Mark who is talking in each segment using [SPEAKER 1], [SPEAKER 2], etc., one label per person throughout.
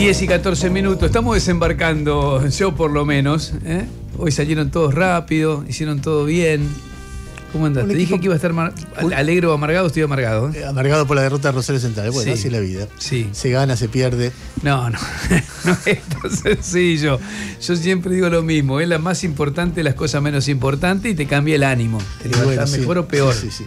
[SPEAKER 1] 10 y 14 minutos. Estamos desembarcando, yo por lo menos. ¿eh? Hoy salieron todos rápido, hicieron todo bien. ¿Cómo andas? Te dije que iba a estar alegre o amargado, estoy amargado. ¿eh? Eh, amargado por la derrota de Rosario Central. Bueno, así es
[SPEAKER 2] la vida. Se gana, se pierde.
[SPEAKER 1] No, no, no es tan sencillo. Yo siempre digo lo mismo. Es la más importante, las cosas menos importantes y te cambia el ánimo. Te mejor o peor. sí, sí.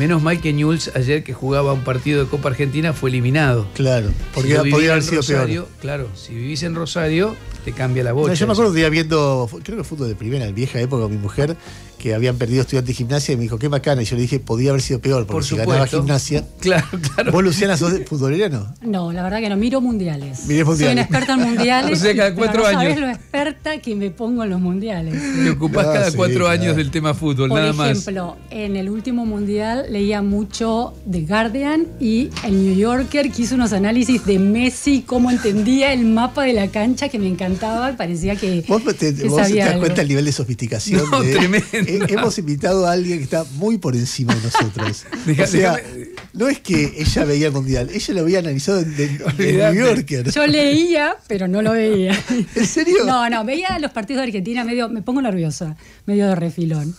[SPEAKER 1] Menos mal que ayer que jugaba un partido de Copa Argentina fue eliminado. Claro,
[SPEAKER 2] porque podía haber sido peor.
[SPEAKER 1] Claro, si vivís en Rosario, te cambia la voz. yo me acuerdo un día
[SPEAKER 2] viendo, creo que fútbol de primera, en vieja época, mi mujer, que habían perdido estudiantes de gimnasia y me dijo, qué bacana. Y yo le dije, podía haber sido peor, porque si ganaba gimnasia. Claro, ¿Vos, Luciana, sos futbolera no?
[SPEAKER 3] No, la verdad que no. Miro mundiales.
[SPEAKER 2] Miré Soy una experta en mundiales. cada cuatro años.
[SPEAKER 3] lo experta que me pongo en los mundiales. me
[SPEAKER 1] ocupás ah, cada cuatro años del tema fútbol, nada más. Por
[SPEAKER 3] ejemplo, en el último mundial leía mucho The Guardian y el New Yorker que hizo unos análisis de Messi, cómo entendía el mapa de la cancha que me encantaba. Parecía que. Vos te, vos te das cuenta
[SPEAKER 2] el nivel de sofisticación. hemos invitado a alguien que está muy por encima de nosotros. no es que ella veía el mundial, ella lo había analizado en, New Yorker. Yo
[SPEAKER 3] leía, pero no lo veía. ¿En serio? No, no, veía los partidos de Argentina, medio, me pongo nerviosa, medio de refilón.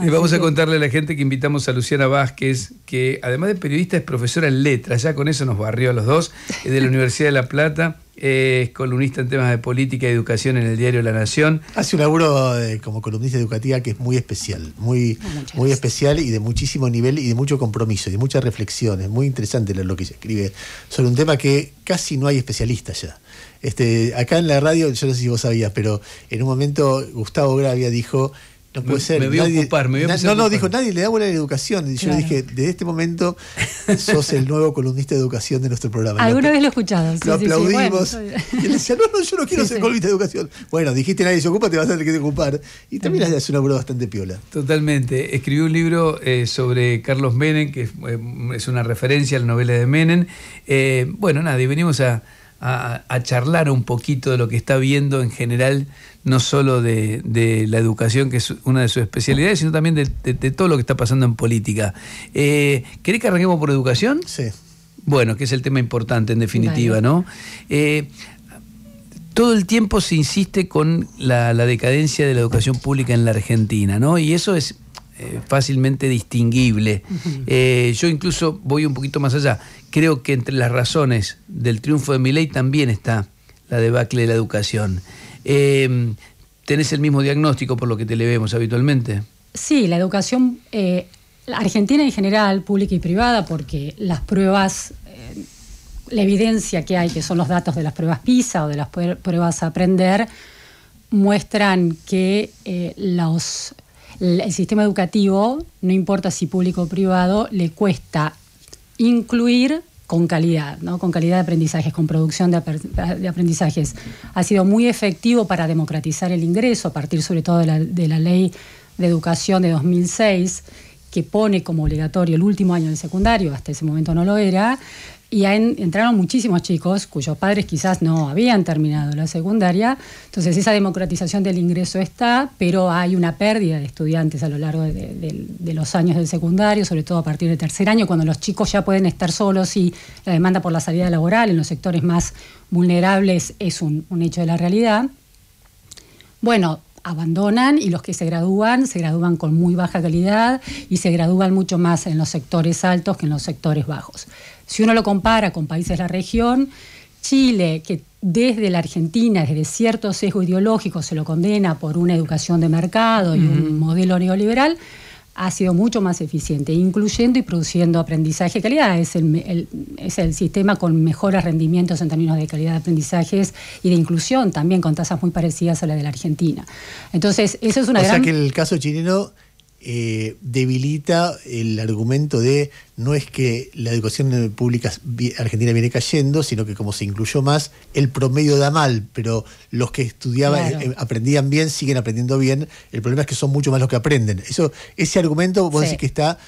[SPEAKER 1] Y vamos a contarle a la gente que invitamos a Luciana Vázquez, que además de periodista es profesora en letras, ya con eso nos barrió a los dos, es de la Universidad de La Plata es columnista en temas de política y educación en el diario La Nación.
[SPEAKER 2] Hace un laburo eh, como columnista educativa que es muy especial, muy, ah, muy especial y de muchísimo nivel y de mucho compromiso y de muchas reflexiones. Muy interesante lo que se escribe sobre un tema que casi no hay especialistas ya. Este, acá en la radio, yo no sé si vos sabías, pero en un momento Gustavo Gravia dijo me voy a ocupar, me voy a No, no, dijo, nadie le da la educación. Y yo le dije, de este momento sos el nuevo columnista de educación de nuestro programa. Alguna
[SPEAKER 3] vez lo he escuchado. Sí, lo aplaudimos. y él
[SPEAKER 2] decía, no, no, yo no quiero ser columnista de educación. Bueno, dijiste nadie se ocupa, te vas a tener que ocupar. Y también hace una obra bastante piola.
[SPEAKER 1] Totalmente. Escribí un libro eh, sobre Carlos Menem, que eh, es, una referencia a la novela de Menem. Eh, bueno, nada, y venimos a a, charlar un poquito de lo que está viendo en general, no solo de, la educación, que es una de sus especialidades, sino también de, todo lo que está pasando en política. Eh, ¿Querés que arranquemos por educación? Sí. Bueno, que es el tema importante en definitiva, ¿no? Eh, todo el tiempo se insiste con la, decadencia de la educación pública en la Argentina, ¿no? Y eso es eh, fácilmente distinguible. Eh, yo incluso voy un poquito más allá. Creo que entre las razones del triunfo de ley también está la debacle de la educación. Em, ¿Tenés el mismo diagnóstico por lo que te le vemos habitualmente?
[SPEAKER 3] Sí, la educación eh, argentina en general, pública y privada, porque las pruebas la evidencia que hay, que son los datos de las pruebas PISA o de las pruebas a aprender, muestran que los el sistema educativo, no importa si público o privado, le cuesta incluir con calidad, ¿no? con calidad de aprendizajes, con producción de, aprendizajes. Ha sido muy efectivo para democratizar el ingreso, a partir sobre todo de la, de la ley de educación de 2006, que pone como obligatorio el último año del secundario, hasta ese momento no lo era, y entraron muchísimos chicos cuyos padres quizás no habían terminado la secundaria. Entonces esa democratización del ingreso está, pero hay una pérdida de estudiantes a lo largo de, los años del secundario, sobre todo a partir del tercer año, cuando los chicos ya pueden estar solos y la demanda por la salida laboral en los sectores más vulnerables es un hecho de la realidad. Bueno, abandonan y los que se gradúan se gradúan con muy baja calidad y se gradúan mucho más en los sectores altos que en los sectores bajos. Si uno lo compara con países de la región, Chile, que desde la Argentina, desde cierto sesgo ideológico, se lo condena por una educación de mercado y un modelo neoliberal, ha sido mucho más eficiente, incluyendo y produciendo aprendizaje de calidad. Es el, es el, sistema con mejores rendimientos en términos de calidad de aprendizajes y de inclusión, también con tasas muy parecidas a las de la Argentina. Entonces, eso es una o sea que
[SPEAKER 2] el caso chileno eh, debilita el argumento de no es que la educación pública argentina viene cayendo, sino que como se incluyó más, el promedio da mal, pero los que estudiaban, eh, aprendían bien, siguen aprendiendo bien, el problema es que son mucho más los que aprenden. Eso, ese argumento vos que está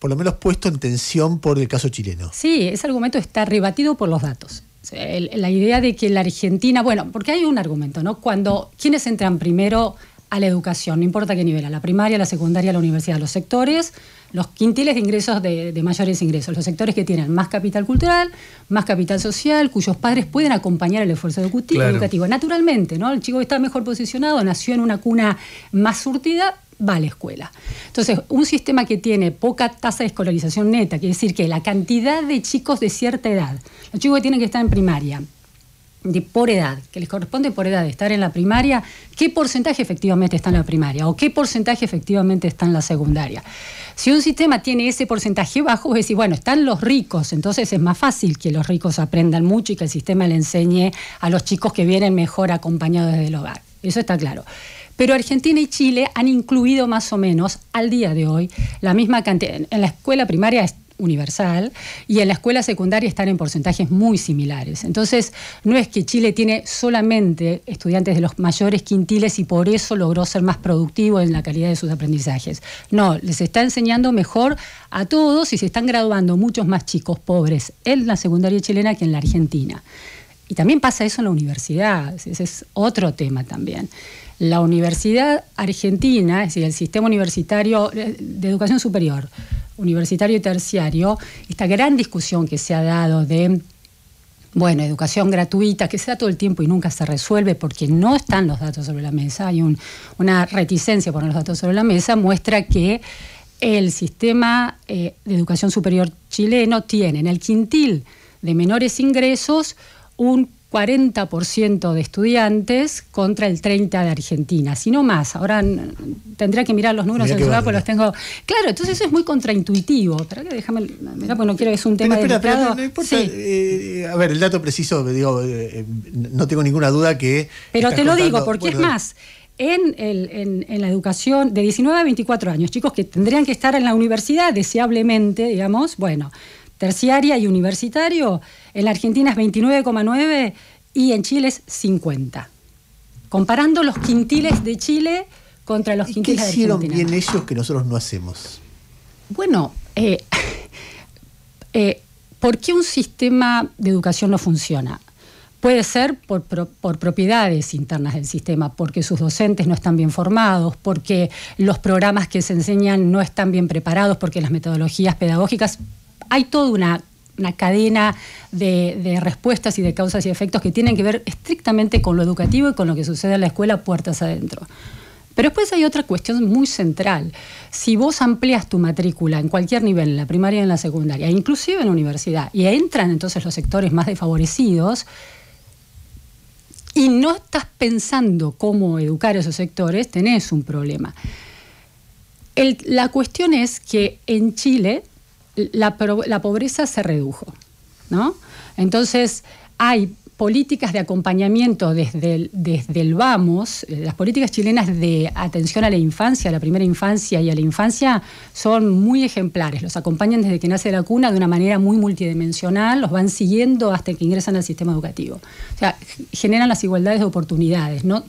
[SPEAKER 2] por lo menos puesto en tensión por el caso chileno.
[SPEAKER 3] Sí, ese argumento está rebatido por los datos. La idea de que la Argentina, bueno, porque hay un argumento, ¿no? Cuando, quienes entran primero? a la educación, no importa qué nivel, a la primaria, a la secundaria, a la universidad, los sectores, los quintiles de ingresos de, mayores ingresos, los sectores que tienen más capital cultural, más capital social, cuyos padres pueden acompañar el esfuerzo educativo, educativo. Naturalmente, ¿no? El chico que está mejor posicionado, nació en una cuna más surtida, va a la escuela. Entonces, un sistema que tiene poca tasa de escolarización neta, quiere decir que la cantidad de chicos de cierta edad, los chicos que tienen que estar en primaria, de por edad, que les corresponde por edad estar en la primaria, qué porcentaje efectivamente está en la primaria o qué porcentaje efectivamente está en la secundaria. Si un sistema tiene ese porcentaje bajo, es decir, bueno, están los ricos, entonces es más fácil que los ricos aprendan mucho y que el sistema le enseñe a los chicos que vienen mejor acompañados desde el hogar. Eso está claro. Pero Argentina y Chile han incluido más o menos al día de hoy la misma cantidad. En la escuela primaria es universal y en la escuela secundaria están en porcentajes muy similares. Entonces, no es que Chile tiene solamente estudiantes de los mayores quintiles y por eso logró ser más productivo en la calidad de sus aprendizajes. No, les está enseñando mejor a todos y se están graduando muchos más chicos pobres en la secundaria chilena que en la Argentina. Y también pasa eso en la universidad, ese es otro tema también. La universidad argentina, es decir, el sistema universitario eh, de educación superior, universitario y terciario, esta gran discusión que se ha dado de bueno, educación gratuita, que se da todo el tiempo y nunca se resuelve porque no están los datos sobre la mesa, hay una reticencia por poner los datos sobre la mesa, muestra que el sistema eh, de educación superior chileno tiene en el quintil de menores ingresos un 40% de estudiantes contra el 30% de Argentina, si no más. Ahora tendría que mirar los números en ciudad, porque los tengo. Claro, entonces eso es muy contraintuitivo. Pero déjame, no quiero es un tema pero,
[SPEAKER 2] eh, a ver, el dato preciso, digo, eh, eh, no tengo ninguna duda que. Pero te lo digo, porque es más.
[SPEAKER 3] En, en, la educación de 19 a 24 años, chicos que tendrían que estar en la universidad deseablemente, digamos, bueno, terciaria y universitario, en la Argentina es 29,9 y en Chile es 50. Comparando los quintiles de Chile contra los quintiles de Argentina. ¿Qué hicieron
[SPEAKER 2] bien ellos que nosotros no hacemos?
[SPEAKER 3] Bueno, eh, eh, ¿por qué un sistema de educación no funciona? Puede ser por, propiedades internas del sistema, porque sus docentes no están bien formados, porque los programas que se enseñan no están bien preparados, porque las metodologías pedagógicas hay toda una, cadena de, respuestas y de causas y efectos que tienen que ver estrictamente con lo educativo y con lo que sucede en la escuela puertas adentro. Pero después hay otra cuestión muy central. Si vos amplias tu matrícula en cualquier nivel, en la primaria en la secundaria, e inclusive en la universidad, y entran entonces los sectores más desfavorecidos, y no estás pensando cómo educar esos sectores, tenés un problema. la cuestión es que en Chile la, la pobreza se redujo. ¿no? Entonces, hay políticas de acompañamiento desde el, desde el vamos, las políticas chilenas de atención a la infancia, a la primera infancia y a la infancia son muy ejemplares, los acompañan desde que nace la cuna de una manera muy multidimensional, los van siguiendo hasta que ingresan al sistema educativo. O sea, generan las igualdades de oportunidades, ¿no?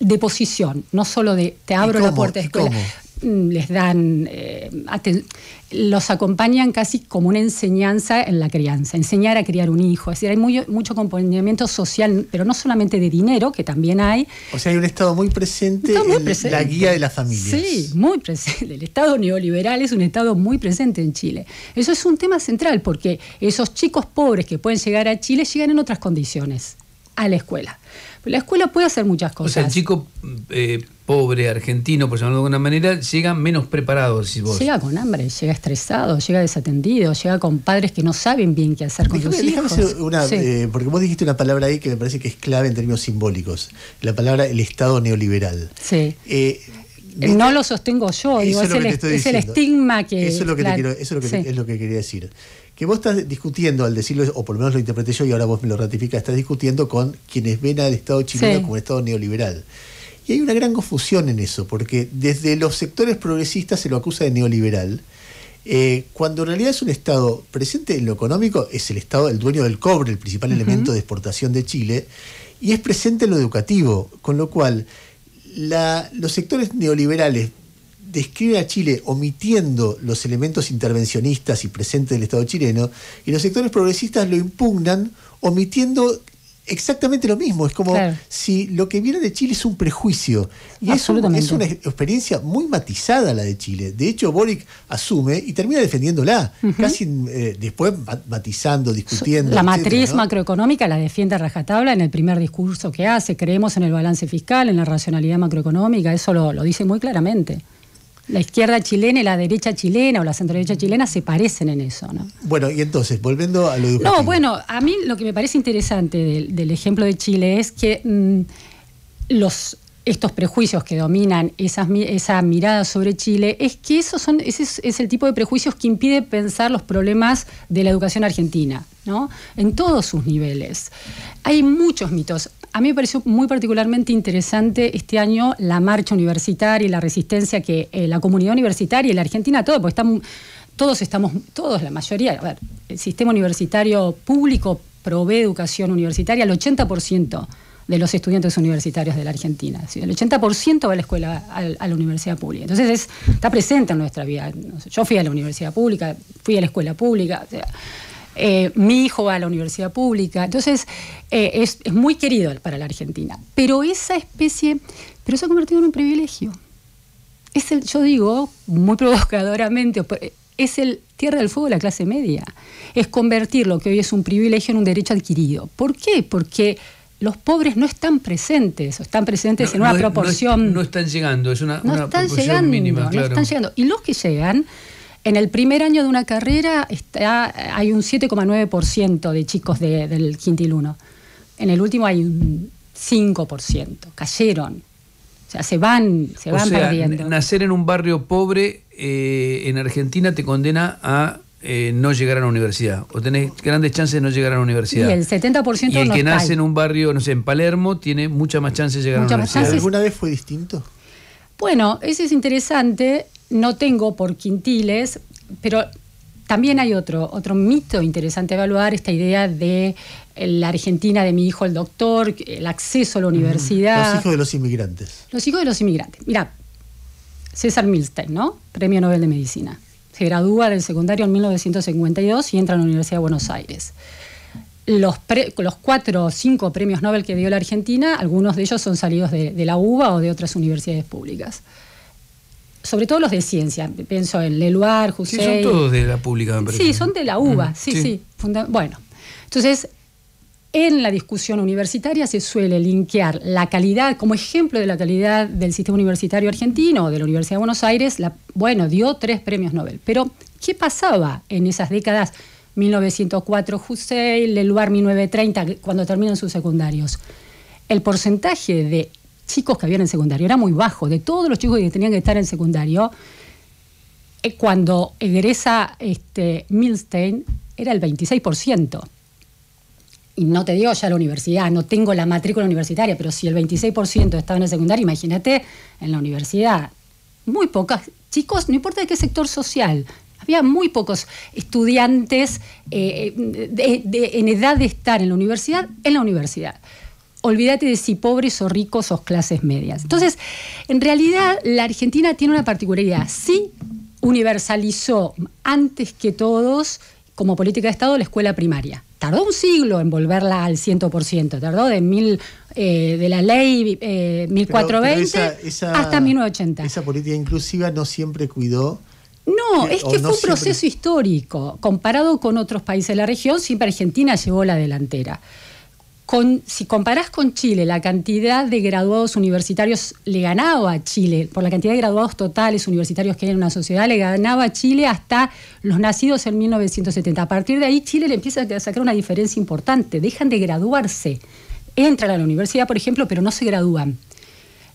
[SPEAKER 3] de posición, no solo de te abro la puerta de escuela. Mm, les dan, eh, los acompañan casi como una enseñanza en la crianza, enseñar a criar un hijo. Es decir, hay mucho acompañamiento social, pero no solamente de dinero, que también hay.
[SPEAKER 2] O sea, hay un Estado muy presente en la guía de la familia.
[SPEAKER 3] Sí, muy presente. El Estado neoliberal es un Estado muy presente en Chile. Eso es un tema central, porque esos chicos pobres que pueden llegar a Chile llegan en otras condiciones a la escuela. Pero la escuela puede hacer muchas cosas. O sea, el chico
[SPEAKER 1] eh, pobre argentino, por llamarlo de alguna manera, llega menos preparado, si vos. Llega
[SPEAKER 3] con hambre, llega estresado, llega desatendido, llega con padres que no saben bien qué hacer con sus hijos. Eh,
[SPEAKER 2] porque vos dijiste una palabra ahí que me parece que es clave en términos simbólicos, la palabra el Estado neoliberal. Sí. Eh, no lo
[SPEAKER 3] sostengo yo, es, el, estigma que... Eso es lo que, es lo que,
[SPEAKER 2] es lo que quería decir que vos estás discutiendo al decirlo, o por lo menos lo interpreté yo y ahora vos me lo ratificas, estás discutiendo con quienes ven al Estado chileno como un Estado neoliberal. Y hay una gran confusión en eso, porque desde los sectores progresistas se lo acusa de neoliberal, eh, cuando en realidad es un Estado presente en lo económico, es el Estado, el dueño del cobre, el principal elemento de exportación de Chile, y es presente en lo educativo, con lo cual la, los sectores neoliberales describe a Chile omitiendo los elementos intervencionistas y presentes del Estado chileno, y los sectores progresistas lo impugnan omitiendo exactamente lo mismo. Es como si lo que viene de Chile es un prejuicio. Y es, es, una experiencia muy matizada la de Chile. De hecho, Boric asume y termina defendiéndola, casi eh, después matizando, discutiendo. La matriz
[SPEAKER 3] macroeconómica la defiende rajatabla en el primer discurso que hace. Creemos en el balance fiscal, en la racionalidad macroeconómica, eso lo, lo dice muy claramente la izquierda chilena y la derecha chilena o la centroderecha chilena se parecen en eso, ¿no?
[SPEAKER 2] Bueno, y entonces, volviendo a lo educativo.
[SPEAKER 3] No, bueno, a mí lo que me parece interesante del, ejemplo de Chile es que mm, los estos prejuicios que dominan esas, esa mirada sobre Chile es que esos son, ese es, es, el tipo de prejuicios que impide pensar los problemas de la educación argentina, ¿no? En todos sus niveles. Hay muchos mitos a mí me pareció muy particularmente interesante este año la marcha universitaria y la resistencia que eh, la comunidad universitaria y la Argentina, todo, porque todos estamos, todos, la mayoría, el sistema universitario público provee educación universitaria, al 80% de los estudiantes universitarios de la Argentina. El 80% va a la escuela, a, la universidad pública. Entonces está presente en nuestra vida. Yo fui a la universidad pública, fui a la escuela pública. Eh, mi hijo va a la universidad pública, entonces eh, es, muy querido para la Argentina. Pero esa especie, pero se ha convertido en un privilegio. Es el, yo digo, muy provocadoramente, eh, es el tierra del fuego de la clase media. Es convertir lo que hoy es un privilegio en un derecho adquirido. ¿Por qué? Porque los pobres no están presentes, o están presentes en una proporción.
[SPEAKER 1] No, están llegando, es una, proporción mínima, No están
[SPEAKER 3] llegando. Y los que llegan en el primer año de una carrera está, hay un 7,9% de chicos del quintil 1. En el último hay un 5%. Cayeron. O sea, se van, se van perdiendo.
[SPEAKER 1] Nacer en un barrio pobre eh, en Argentina te condena a eh, no llegar a la universidad. O tenés grandes chances de no llegar a la universidad. Y el
[SPEAKER 3] 70% Y el que nace en
[SPEAKER 1] un barrio, no sé, en Palermo, tiene muchas más chances de llegar a la universidad. ¿Alguna
[SPEAKER 3] vez fue distinto? Bueno, eso es interesante no tengo por quintiles, pero también hay otro, otro mito interesante a evaluar, esta idea de eh, la Argentina de mi hijo el doctor, el acceso a la universidad. Los hijos
[SPEAKER 2] de los inmigrantes.
[SPEAKER 3] Los hijos de los inmigrantes. Mira, César Milstein, ¿no? Premio Nobel de Medicina. Se gradúa del secundario en 1952 y entra a la Universidad de Buenos Aires. Los, cuatro o cinco premios Nobel que dio la Argentina, algunos de ellos son salidos de la UBA o de otras universidades públicas sobre todo los de ciencia, pienso en Leluar, José. Sí, son todos
[SPEAKER 1] de la pública, en Sí, son de la UBA, mm, sí, sí.
[SPEAKER 3] Bueno, entonces, en la discusión universitaria se suele linkear la calidad, como ejemplo de la calidad del sistema universitario argentino, de la Universidad de Buenos Aires, la, bueno, dio tres premios Nobel. Pero, ¿qué pasaba en esas décadas? 1904 Hussein, Leluar 1930, cuando terminan sus secundarios. El porcentaje de chicos que habían en secundario, era muy bajo, de todos los chicos que tenían que estar en secundario, eh, cuando egresa este, Milstein era el 26%. Y no te digo ya la universidad, no tengo la matrícula universitaria, pero si el 26% estaba en el secundario, imagínate en la universidad. Muy pocos, chicos, no importa de qué sector social, había muy pocos estudiantes eh, eh, en edad de estar en la universidad, en la universidad olvídate de si pobres o ricos o clases medias. Entonces, en realidad la Argentina tiene una particularidad. Sí universalizó antes que todos como política de Estado la escuela primaria. Tardó un siglo en volverla al 100%, tardó de, mil, eh, de la ley 1420 eh, hasta 1980. Esa
[SPEAKER 2] política inclusiva no siempre cuidó
[SPEAKER 3] no, es que fue un proceso histórico. Comparado con otros países de la región, siempre Argentina llevó la delantera si comparás con Chile la cantidad de graduados universitarios, le ganaba a Chile, por la cantidad de graduados totales universitarios que hay en una sociedad, le ganaba a Chile hasta los nacidos en 1970. A partir de ahí Chile le empieza a sacar una diferencia importante, dejan de graduarse, entran a la universidad, por ejemplo, pero no se gradúan.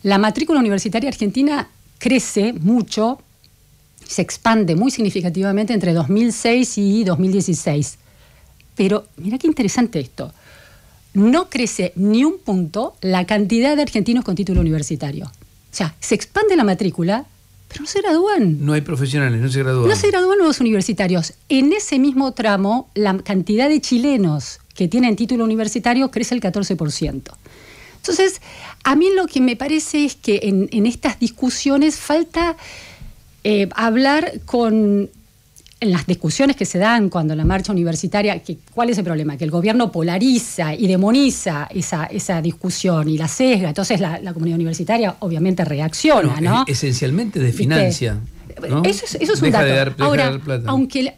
[SPEAKER 3] La matrícula universitaria argentina crece mucho, se expande muy significativamente entre 2006 y 2016. Pero mira qué interesante esto no crece ni un punto la cantidad de argentinos con título universitario. O sea, se expande la matrícula, pero no se gradúan.
[SPEAKER 1] No hay profesionales, no se gradúan. No se
[SPEAKER 3] gradúan nuevos universitarios. En ese mismo tramo, la cantidad de chilenos que tienen título universitario crece el 14%. Entonces, a mí lo que me parece es que en, estas discusiones falta eh, hablar con en las discusiones que se dan cuando la marcha universitaria, que, ¿cuál es el problema? Que el gobierno polariza y demoniza esa, esa discusión y la sesga. Entonces la, comunidad universitaria obviamente reacciona, ¿no?
[SPEAKER 1] esencialmente de financia. Eso es, un dato. De dar, Ahora,
[SPEAKER 3] aunque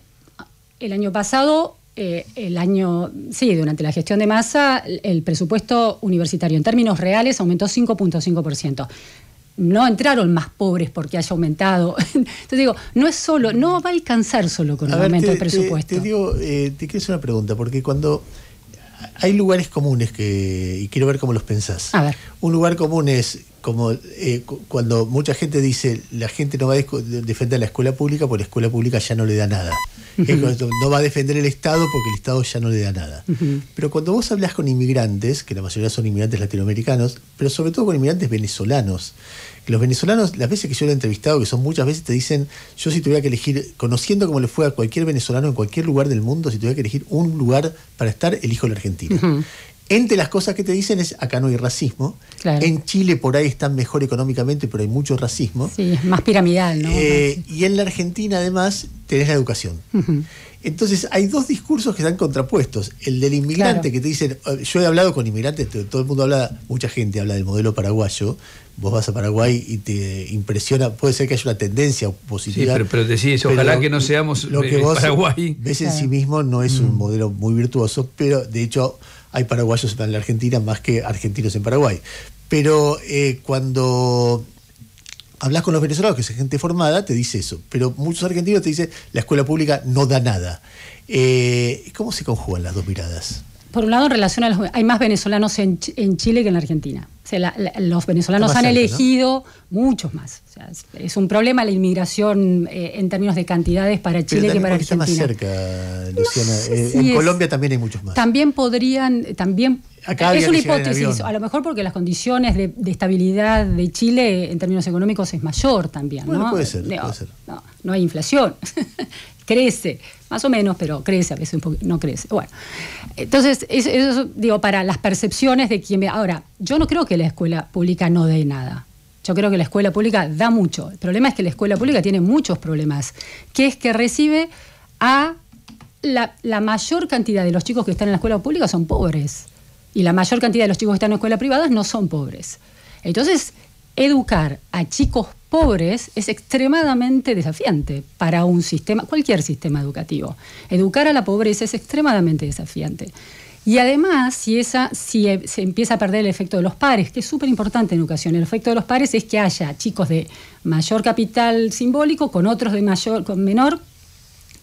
[SPEAKER 3] el, año pasado, eh, el año, sí, durante la gestión de masa, el, el presupuesto universitario en términos reales aumentó 5.5% no entraron más pobres porque haya aumentado. Entonces digo, no es solo, no va a alcanzar solo con el aumento del presupuesto. Te,
[SPEAKER 2] digo, eh, te quiero hacer una pregunta, porque cuando hay lugares comunes que, y quiero ver cómo los pensás. A ver. Un lugar común es como eh, cuando mucha gente dice, la gente no va a defender la escuela pública porque la escuela pública ya no le da nada no va a defender el Estado porque el Estado ya no le da nada. Pero cuando vos hablas con inmigrantes, que la mayoría son inmigrantes latinoamericanos, pero sobre todo con inmigrantes venezolanos, los venezolanos, las veces que yo lo he entrevistado, que son muchas veces, te dicen, yo si tuviera que elegir, conociendo cómo le fue a cualquier venezolano en cualquier lugar del mundo, si tuviera que elegir un lugar para estar, elijo la Argentina. Entre las cosas que te dicen es, acá no hay racismo. En Chile por ahí están mejor económicamente, pero hay mucho racismo. Sí, es más piramidal, ¿no? Eh, y en la Argentina además tenés la educación. Entonces hay dos discursos que están contrapuestos. El del inmigrante que te dicen, oh, yo he hablado con inmigrantes, todo el mundo habla, mucha gente habla del modelo paraguayo. Vos vas a Paraguay y te impresiona, puede ser que haya una tendencia positiva. pero, decís, ojalá que no seamos lo que vos Paraguay. Ves en sí mismo no es un mm. modelo muy virtuoso, pero de hecho hay paraguayos en la Argentina más que argentinos en Paraguay. Pero eh, cuando hablas con los venezolanos, que es gente formada, te dice eso. Pero muchos argentinos te dicen, la escuela pública no da nada. Eh, ¿Cómo se conjugan las dos miradas?
[SPEAKER 3] Por un lado, en relación a los... Hay más venezolanos en, Chile que en la Argentina. los venezolanos han elegido muchos más. es, un problema la inmigración eh, en términos de cantidades para Chile que para Argentina. más
[SPEAKER 2] cerca, Luciana. Eh, en Colombia también hay muchos más.
[SPEAKER 3] También podrían... También es una hipótesis, a lo mejor porque las condiciones de, estabilidad de Chile en términos económicos es mayor también. ¿no? no hay inflación. crece, más o menos, pero crece, a veces un poco, no crece. Bueno, entonces, eso, digo, para las percepciones de quien... Ahora, yo no creo que la escuela pública no dé nada. Yo creo que la escuela pública da mucho. El problema es que la escuela pública tiene muchos problemas, que es que recibe a la, mayor cantidad de los chicos que están en la escuela pública son pobres. Y la mayor cantidad de los chicos que están en escuelas privadas no son pobres. Entonces, educar a chicos pobres es extremadamente desafiante para un sistema, cualquier sistema educativo. Educar a la pobreza es extremadamente desafiante. Y además, si, esa, si e, se empieza a perder el efecto de los pares, que es súper importante en educación, el efecto de los pares es que haya chicos de mayor capital simbólico con otros de mayor, con menor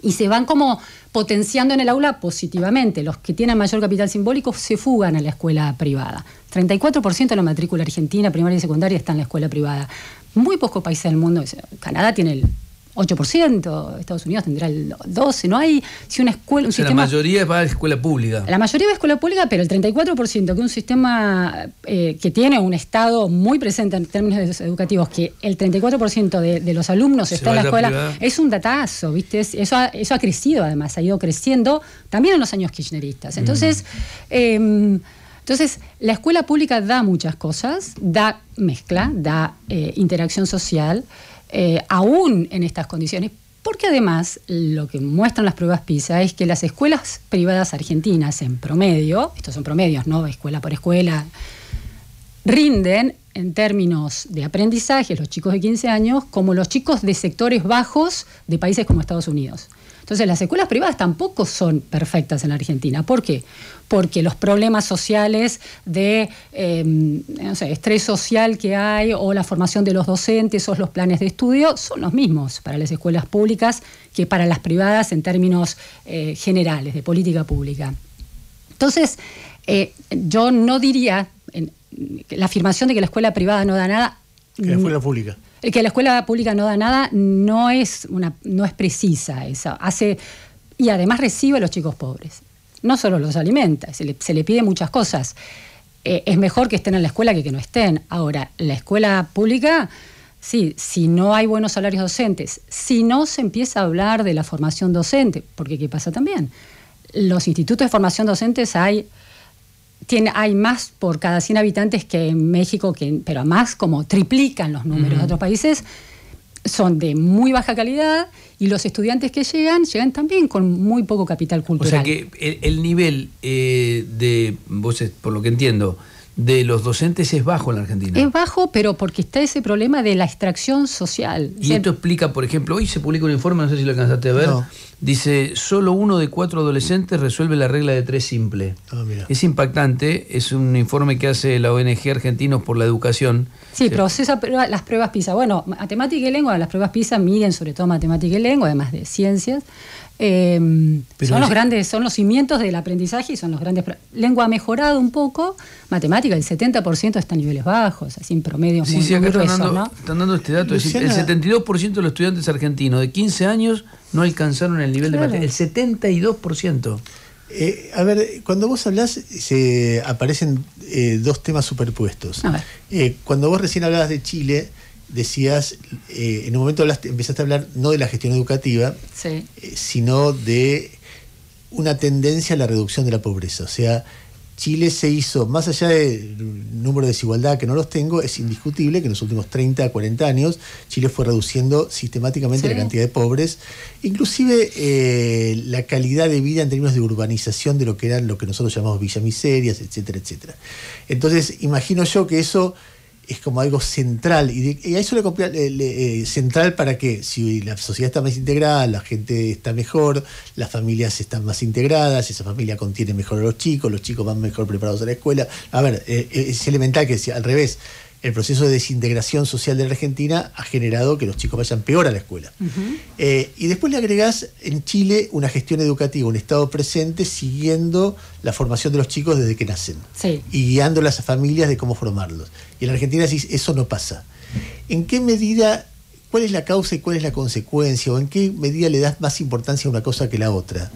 [SPEAKER 3] y se van como potenciando en el aula positivamente. Los que tienen mayor capital simbólico se fugan a la escuela privada. 34% de la matrícula argentina, primaria y secundaria, está en la escuela privada. Muy pocos países del mundo, Canadá tiene el 8%, Estados Unidos tendrá el 12%, no hay, si una escuela, La
[SPEAKER 1] mayoría va a la escuela pública.
[SPEAKER 3] La mayoría va a escuela pública, pero el 34% que un sistema eh, que tiene un Estado muy presente en términos educativos, que el 34% de, de, los alumnos está en la escuela, es un datazo, ¿viste? Eso ha, eso ha crecido además, ha ido creciendo también en los años kirchneristas. Mm. Entonces... Em, entonces, la escuela pública da muchas cosas, da mezcla, da eh, interacción social, eh, aún en estas condiciones, porque además lo que muestran las pruebas PISA es que las escuelas privadas argentinas en promedio, estos son promedios, ¿no? Escuela por escuela, rinden en términos de aprendizaje los chicos de 15 años como los chicos de sectores bajos de países como Estados Unidos. Entonces las escuelas privadas tampoco son perfectas en la Argentina. ¿Por qué? Porque los problemas sociales de em, estrés social que hay o la formación de los docentes o los planes de estudio son los mismos para las escuelas públicas que para las privadas en términos eh, generales de política pública. Entonces, eh, yo no diría en, la afirmación de que la escuela privada no da nada. Que la escuela pública. El que la escuela pública no da nada no es, una, no es precisa esa. Hace, y además recibe a los chicos pobres. No solo los alimenta, se le, pide muchas cosas. Eh, es mejor que estén en la escuela que que no estén. Ahora, la escuela pública, sí, si no hay buenos salarios docentes, si no se empieza a hablar de la formación docente, porque ¿qué pasa también? Los institutos de formación docentes hay tiene, hay más por cada 100 habitantes que en México, que, pero más como triplican los números de otros países, son de muy baja calidad y los estudiantes que llegan, llegan también con muy poco capital cultural. O sea
[SPEAKER 1] que el, nivel eh, de, vos por lo que entiendo, de los docentes es bajo en la Argentina. Es
[SPEAKER 3] bajo, pero porque está ese problema de la extracción social. Y esto
[SPEAKER 1] explica, por ejemplo, hoy se publica un informe, no sé si lo alcanzaste a ver, dice, solo uno de cuatro adolescentes resuelve la regla de tres simple. Ah, es impactante, es un informe que hace la ONG Argentinos por la Educación.
[SPEAKER 3] Sí, pero procesa las pruebas PISA. Bueno, matemática y lengua, las pruebas PISA miden sobre todo matemática y lengua, además de ciencias. Em, son los grandes, son los cimientos del aprendizaje y son los grandes. Lengua ha mejorado un poco, matemática, el 70% está en niveles bajos, así en promedio muy, están,
[SPEAKER 2] dando, este dato, es decir, el
[SPEAKER 1] 72% de los estudiantes argentinos de 15 años no alcanzaron el
[SPEAKER 2] nivel de matemática, el 72%. Eh, a ver, cuando vos hablás, se aparecen eh, dos temas superpuestos. Eh, cuando vos recién hablabas de Chile, decías, eh, en un momento empezaste a hablar no de la gestión educativa, eh, sino de una tendencia a la reducción de la pobreza. O sea, Chile se hizo, más allá del número de desigualdad que no los tengo, es indiscutible que en los últimos 30, 40 años Chile fue reduciendo sistemáticamente la cantidad de pobres, inclusive eh, la calidad de vida en términos de urbanización de lo que eran lo que nosotros llamamos villamiserias, etcétera, etcétera. Entonces, imagino yo que eso es como algo central. Y, a eso le, eh, central para que si la sociedad está más integrada, la gente está mejor, las familias están más integradas, esa familia contiene mejor a los chicos, los chicos van mejor preparados a la escuela. A ver, eh, eh, es elemental que al revés. El proceso de desintegración social de la Argentina ha generado que los chicos vayan peor a la escuela. y después le agregás en Chile una gestión educativa, un Estado presente, siguiendo la formación de los chicos desde que nacen y guiándolas a familias de cómo formarlos. Y en la Argentina decís, eso no pasa. ¿En qué medida, cuál es la causa y cuál es la consecuencia? ¿O en qué medida le das más importancia a una cosa que a la otra?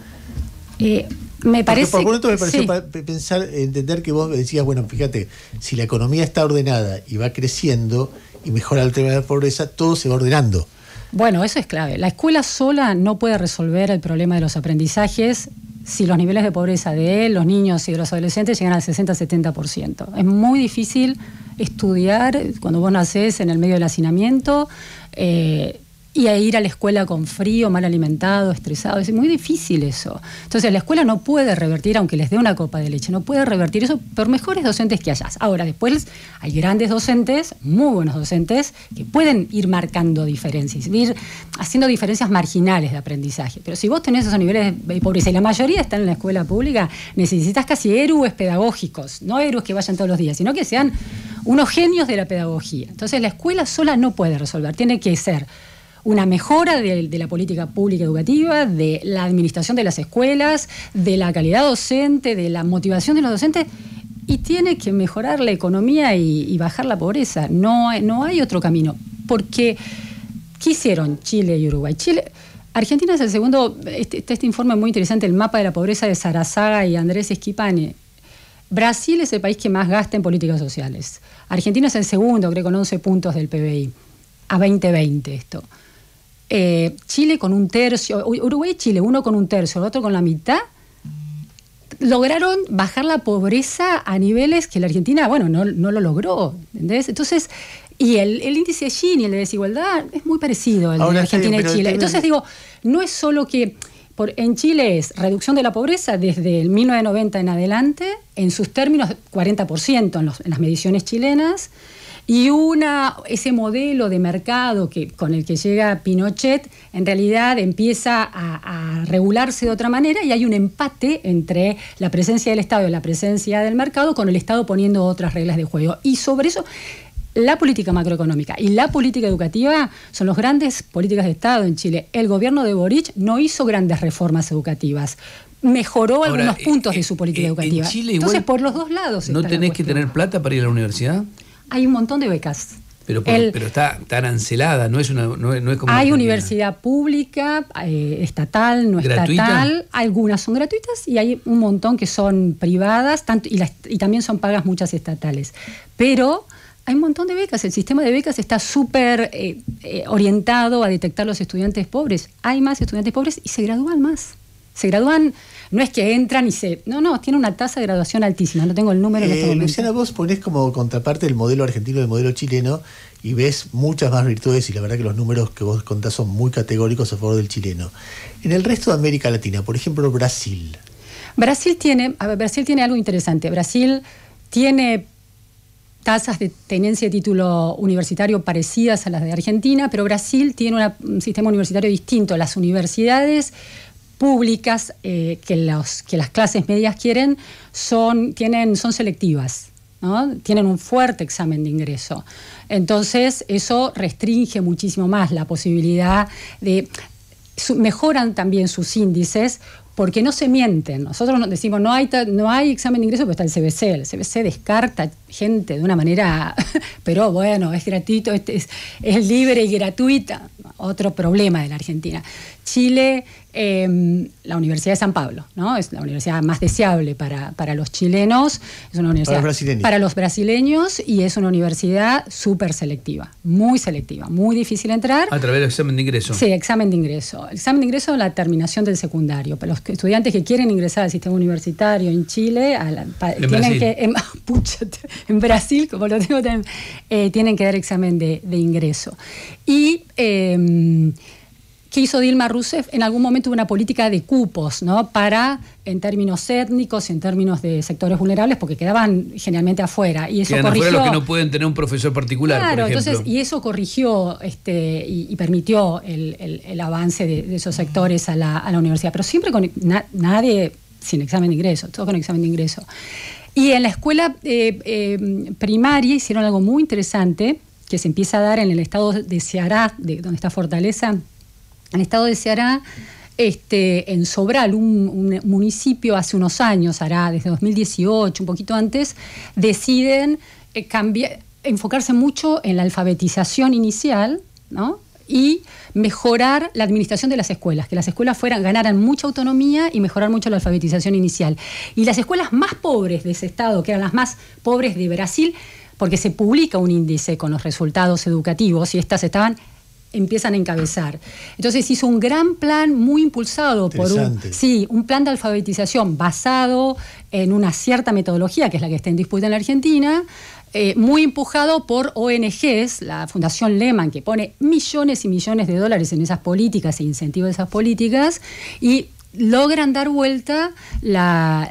[SPEAKER 3] Eh, me parece. Porque por un me pareció
[SPEAKER 2] pensar, entender que vos decías, bueno, fíjate, si la economía está ordenada y va creciendo y mejora el tema de la pobreza, todo se va ordenando.
[SPEAKER 3] Bueno, eso es clave. La escuela sola no puede resolver el problema de los aprendizajes si los niveles de pobreza de los niños y de los adolescentes llegan al 60-70%. Es muy difícil estudiar, cuando vos nacés en el medio del hacinamiento, eh, y a ir a la escuela con frío, mal alimentado, estresado. Es muy difícil eso. Entonces, la escuela no puede revertir, aunque les dé una copa de leche, no puede revertir eso por mejores docentes que hayas. Ahora, después hay grandes docentes, muy buenos docentes, que pueden ir marcando diferencias, ir haciendo diferencias marginales de aprendizaje. Pero si vos tenés esos niveles de pobreza, y la mayoría están en la escuela pública, necesitas casi héroes pedagógicos, no héroes que vayan todos los días, sino que sean unos genios de la pedagogía. Entonces, la escuela sola no puede resolver, tiene que ser una mejora de, la política pública educativa, de la administración de las escuelas, de la calidad docente, de la motivación de los docentes. Y tiene que mejorar la economía y, bajar la pobreza. No, no hay otro camino. Porque, ¿qué hicieron Chile y Uruguay? Chile, Argentina es el segundo, este, este informe muy interesante, el mapa de la pobreza de Sarazaga y Andrés Esquipane. Brasil es el país que más gasta en políticas sociales. Argentina es el segundo, creo, con 11 puntos del PBI. A 2020 esto. Eh, Chile con un tercio, Uruguay y Chile, uno con un tercio, el otro con la mitad, lograron bajar la pobreza a niveles que la Argentina, bueno, no, lo logró. Entonces, y el, índice de Gini, el de desigualdad, es muy parecido al de Argentina y Chile. Este Entonces digo, no es solo que en Chile es reducción de la pobreza desde el 1990 en adelante, en sus términos 40% en las mediciones chilenas, y una, ese modelo de mercado que, con el que llega Pinochet, en realidad empieza a, regularse de otra manera y hay un empate entre la presencia del Estado y la presencia del mercado, con el Estado poniendo otras reglas de juego. Y sobre eso, la política macroeconómica y la política educativa son los grandes políticas de Estado en Chile. El gobierno de Boric no hizo grandes reformas educativas mejoró algunos eh, puntos de eh, su política educativa. Entonces, por los dos lados. ¿No tenés que
[SPEAKER 1] tener plata para ir a la universidad?
[SPEAKER 3] hay un montón de becas.
[SPEAKER 1] Pero, pero está tan ancelada, no es, una, no, como... Hay
[SPEAKER 3] universidad pública, eh, estatal, no estatal, algunas son gratuitas y hay un montón que son privadas tanto, y, también son pagas muchas estatales. Pero hay un montón de becas. El sistema de becas está súper eh, eh, orientado a detectar los estudiantes pobres. Hay más estudiantes pobres y se gradúan más. Se gradúan no es que entran y se. No, no, tiene una tasa de graduación altísima. No tengo el número en este eh,
[SPEAKER 2] Luciana, vos ponés como contraparte ...del modelo argentino y el modelo chileno y ves muchas más virtudes y la verdad que los números que vos contás son muy categóricos a favor del chileno. En el resto de América Latina, por ejemplo, Brasil.
[SPEAKER 3] Brasil tiene, Brasil tiene algo interesante. Brasil tiene tasas de tenencia de título universitario parecidas a las de Argentina, pero Brasil tiene un sistema universitario distinto. Las universidades públicas eh, que, que las clases medias quieren son, tienen, son selectivas. Tienen un fuerte examen de ingreso. Entonces, eso restringe muchísimo más la posibilidad de mejoran también sus índices porque no se mienten. Nosotros decimos, no hay, no hay examen de ingreso, pero está el CBC. El CBC descarta gente de una manera, pero bueno, es gratuito, este es, es libre y gratuita. Otro problema de la Argentina. Chile, em, la Universidad de San Pablo, ¿no? Es la universidad más deseable para, para los chilenos, es una universidad para los, para los brasileños y es una universidad súper selectiva, muy selectiva, muy difícil entrar. A
[SPEAKER 1] través del examen de ingreso. Sí,
[SPEAKER 3] examen de ingreso. El examen de ingreso es la terminación del secundario, pero estudiantes que quieren ingresar al sistema universitario en Chile, en tienen Brasil. que en, Brasil, como lo tengo eh, tienen que dar examen de, ingreso. Y em, que hizo Dilma Rousseff en algún momento una política de cupos, ¿no? Para, en términos étnicos en términos de sectores vulnerables, porque quedaban generalmente afuera. Y eso Quedan los que no
[SPEAKER 1] pueden tener un profesor particular. Claro, entonces, y
[SPEAKER 3] eso corrigió este, y, permitió el, avance de, esos sectores a la, universidad. Pero siempre con nadie sin examen de ingreso, todo con examen de ingreso. Y en la escuela eh, eh, primaria hicieron algo muy interesante que se empieza a dar en el estado de Ceará, de, donde está Fortaleza, el Estado de Ceará, este, en Sobral, un, municipio hace unos años, hará desde 2018, un poquito antes, deciden eh, enfocarse mucho en la alfabetización inicial, y mejorar la administración de las escuelas, que las escuelas fueran, ganaran mucha autonomía y mejorar mucho la alfabetización inicial. Y las escuelas más pobres de ese estado, que eran las más pobres de Brasil, porque se publica un índice con los resultados educativos y estas estaban empiezan a encabezar. Entonces hizo un gran plan muy impulsado por un, sí, un plan de alfabetización basado en una cierta metodología, que es la que está en disputa en la Argentina, eh, muy empujado por ONGs, la Fundación Lehman, que pone millones y millones de dólares en esas políticas e incentiva esas políticas, y logran dar vuelta la,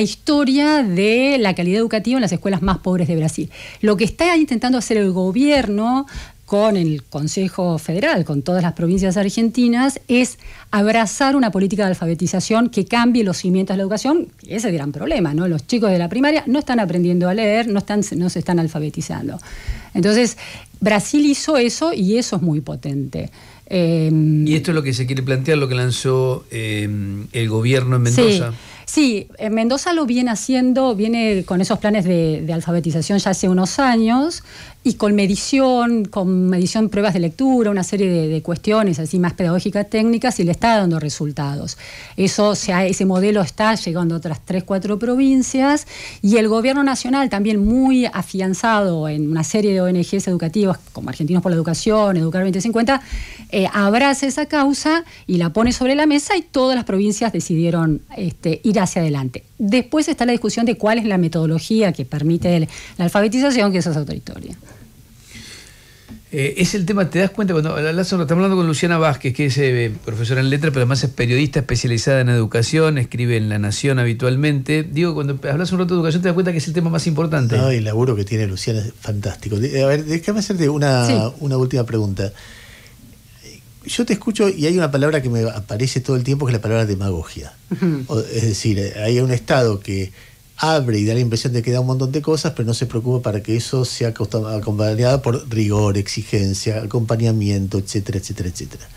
[SPEAKER 3] historia de la calidad educativa en las escuelas más pobres de Brasil. Lo que está intentando hacer el gobierno con el Consejo Federal, con todas las provincias argentinas, es abrazar una política de alfabetización que cambie los cimientos de la educación, Ese es el gran problema, ¿no? Los chicos de la primaria no están aprendiendo a leer, no, están, no se están alfabetizando. Entonces, Brasil hizo eso y eso es muy potente.
[SPEAKER 1] Eh, y esto es lo que se quiere plantear, lo que lanzó eh, el gobierno en Mendoza.
[SPEAKER 3] Sí, Mendoza lo viene haciendo, viene con esos planes de, alfabetización ya hace unos años y con medición, con medición pruebas de lectura, una serie de, cuestiones así más pedagógicas técnicas y le está dando resultados. Eso, sea, ese modelo está llegando a otras tres, cuatro provincias y el gobierno nacional también muy afianzado en una serie de ONGs educativas como Argentinos por la Educación, Educar 2050, eh, abraza esa causa y la pone sobre la mesa y todas las provincias decidieron este, ir hacia adelante. Después está la discusión de cuál es la metodología que permite la alfabetización, que eso es autoritaria.
[SPEAKER 1] Eh, es el tema, te das cuenta, cuando hablamos estamos hablando con Luciana Vázquez, que es eh, profesora en letras, pero además es periodista especializada en educación, escribe en La Nación habitualmente. Digo, cuando hablas un rato de educación, te das cuenta que es
[SPEAKER 2] el tema más importante. el laburo que tiene Luciana es fantástico. A ver, déjame hacerte una, una última pregunta yo te escucho y hay una palabra que me aparece todo el tiempo que es la palabra demagogia. es decir, hay un Estado que abre y da la impresión de que da un montón de cosas, pero no se preocupa para que eso sea acompañado por rigor, exigencia, acompañamiento, etcétera, etcétera, etcétera.